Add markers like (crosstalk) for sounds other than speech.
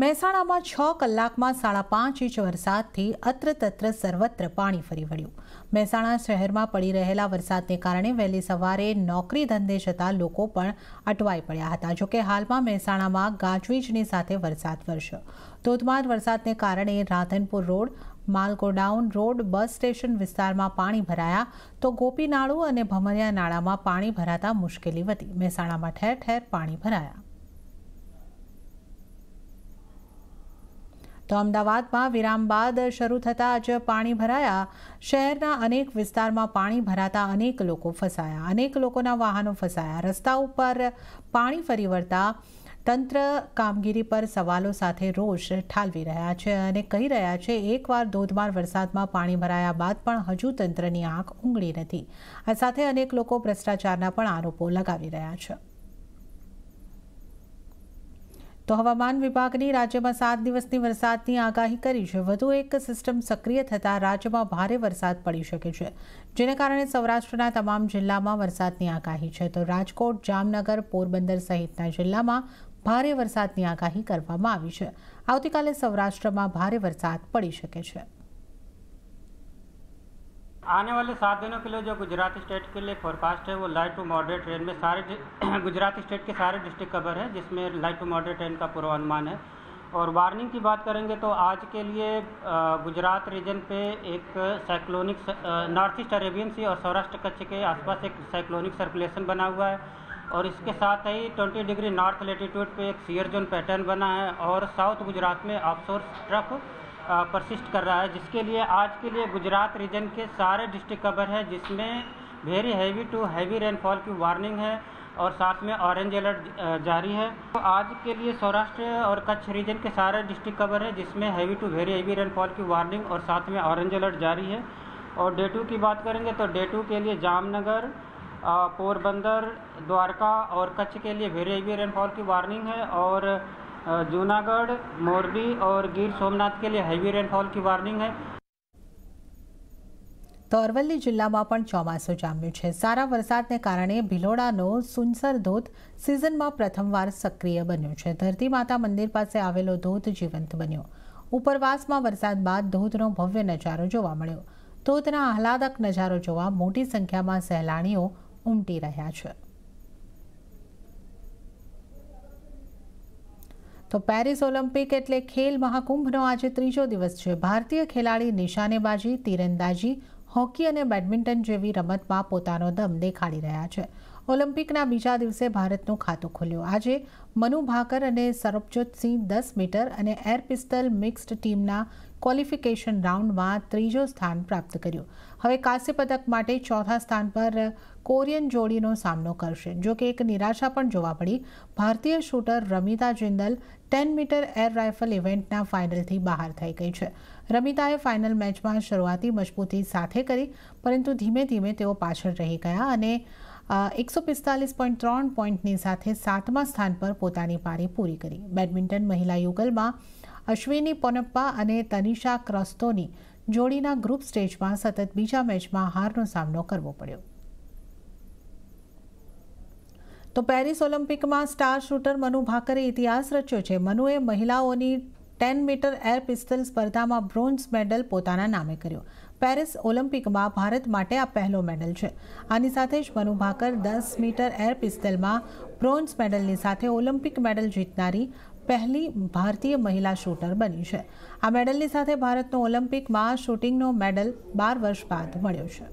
મહેસાણામાં છ કલાકમાં સાડા પાંચ ઇંચ વરસાદથી અત્ર તત્ર સર્વત્ર પાણી ફરી વળ્યું મહેસાણા શહેરમાં પડી રહેલા વરસાદને કારણે વહેલી સવારે નોકરી ધંધે જતા લોકો પણ અટવાઈ પડ્યા હતા જોકે હાલમાં મહેસાણામાં ગાજવીજની સાથે વરસાદ વરસ્યો ધોધમાર વરસાદને કારણે રાધનપુર રોડ માલગોડાઉન રોડ બસ સ્ટેશન વિસ્તારમાં પાણી ભરાયા તો ગોપીનાળુ અને ભમરિયા નાળામાં પાણી ભરાતા મુશ્કેલી વધી મહેસાણામાં ઠેર ઠેર પાણી ભરાયા તો અમદાવાદમાં વિરામ બાદ શરૂ થતાં જ પાણી ભરાયા શહેરના અનેક વિસ્તારમાં પાણી ભરાતા અનેક લોકો ફસાયા અનેક લોકોના વાહનો ફસાયા રસ્તા ઉપર પાણી ફરી વળતા તંત્ર કામગીરી પર સવાલો સાથે રોષ ઠાલવી રહ્યા છે અને કહી રહ્યા છે એકવાર ધોધમાર વરસાદમાં પાણી ભરાયા બાદ પણ હજુ તંત્રની આંખ ઊંઘળી નથી આ સાથે અનેક લોકો ભ્રષ્ટાચારના પણ આરોપો લગાવી રહ્યા છે તો હવામાન વિભાગની રાજ્યમાં સાત દિવસની વરસાદની આગાહી કરી છે વધુ એક સિસ્ટમ સક્રિય થતાં રાજ્યમાં ભારે વરસાદ પડી શકે છે જેને કારણે સૌરાષ્ટ્રના તમામ જિલ્લામાં વરસાદની આગાહી છે તો રાજકોટ જામનગર પોરબંદર સહિતના જિલ્લામાં ભારે વરસાદની આગાહી કરવામાં આવી છે આવતીકાલે સૌરાષ્ટ્રમાં ભારે વરસાદ પડી શકે છે आने वाले सात दिनों के लिए जो गुजरात स्टेट के लिए फोरकास्ट है वो लाइट टू मॉडरेट ट्रेन में सारे (clears throat) गुजरात स्टेट के सारे डिस्ट्रिक्ट कवर है जिसमें लाइट टू मॉडरेट ट्रेन का पूर्वानुमान है और वार्निंग की बात करेंगे तो आज के लिए गुजरात रीजन पे एक cyclonic north east Arabian sea और सौराष्ट्र कच्छ के आसपास एक साइक्लोनिक सर्कुलेशन बना हुआ है और इसके साथ ही 20 डिग्री नॉर्थ लेटीट्यूड पे एक सीयर जोन पैटर्न बना है और साउथ गुजरात में ऑफशोर ट्रफ परसिस्ट कर रहा है जिसके लिए आज के लिए गुजरात रीजन के सारे डिस्ट्रिक्ट कवर है जिसमें very heavy to heavy rainfall की वार्निंग है और साथ में ऑरेंज अलर्ट जारी है तो आज के लिए सौराष्ट्र और कच्छ रीजन के सारे डिस्ट्रिक्ट कवर है जिसमें heavy to very heavy rainfall की वार्निंग और साथ में ऑरेंज अलर्ट जारी है और डे टू की बात करेंगे तो डे टू के लिए जामनगर पोरबंदर द्वारका और कच्छ के लिए वेरी हैवी रेनफॉल की वार्निंग है और जूनागढ़ मोरबी और गिर सोमनाथ के लिए हैवी रेनफॉल की वार्निंગ है તો અરવલ્લી જિલ્લામાં પણ ચોમાસું જામ્યું છે સારા વરસાદને કારણે ભિલોડાનો સુનસર ધોધ સિઝનમાં પ્રથમવાર સક્રિય બન્યો છે ધરતીમાતા મંદિર પાસે આવેલો ધોધ જીવંત બન્યો ઉપરવાસમાં વરસાદ બાદ ધોધનો ભવ્ય નજારો જોવા મળ્યો ધોધના આહલાદક નજારો જોવા મોટી સંખ્યામાં સહેલાણીઓ ઉમટી રહ્યા છે તો પેરિસ ઓલિમ્પિક એટલે ખેલ મહાકુંભનો આજે ત્રીજો દિવસ છે ભારતીય ખેલાડી નિશાનેબાજી તીરંદાજી હોકી અને બેડમિન્ટન જેવી રમતમાં પોતાનો દમ દેખાડી રહ્યા છે ઓલિમ્પિકના બીજા દિવસે ભારતનો ખાતો ખોલ્યો આજે મનુ ભાકર અને સરબજોતસિંહ દસ મીટર અને એર પિસ્તલ મિક્સ્ડ ટીમના ક્વોલિફિકેશન રાઉન્ડમાં ત્રીજો સ્થાન પ્રાપ્ત કર્યું હવે કાંસ્ય પદક માટે ચોથા સ્થાન પર કોરિયન જોડીનો સામનો કરશે જો કે એક નિરાશા પણ જોવા પડી ભારતીય shooter Ramita Jindal ten metre air rifle ઇવેન્ટના ફાઇનલથી બહાર થઈ ગઈ છે રમિતાએ ફાઇનલ મેચમાં શરૂઆતી મજબૂતી સાથે કરી પરંતુ ધીમે ધીમે તેઓ પાછળ રહી ગયા અને એકસો પિસ્તાલીસ પોઈન્ટ ત્રણ પોઈન્ટની સાથે સાતમા સ્થાન પર પોતાની પારી પૂરી કરી બેડમિન્ટન મહિલા યુગલમાં અશ્વિની પોનપ્પા અને તનિષા ક્રસ્તોની જોડીના ગ્રુપ સ્ટેજમાં સતત બીજા મેચમાં હારનો સામનો કરવો પડ્યો તો પેરિસ ઓલિમ્પિકમાં સ્ટાર શૂટર મનુ ભાકરે ઇતિહાસ રચ્યો છે મનુએ મહિલાઓની ટેન મીટર એર પિસ્તલ સ્પર્ધામાં બ્રોન્ઝ મેડલ પોતાના નામે કર્યો પેરિસ ઓલિમ્પિકમાં ભારત માટે આ પહેલો મેડલ છે આની સાથે જ મનુ ભાકર દસ મીટર એર પિસ્તલમાં બ્રોન્ઝ મેડલની સાથે ઓલિમ્પિક મેડલ જીતનારી પહેલી ભારતીય મહિલા શૂટર બની છે આ મેડલની સાથે ભારતનો ઓલિમ્પિકમાં શૂટિંગનો મેડલ બાર વર્ષ બાદ મળ્યો છે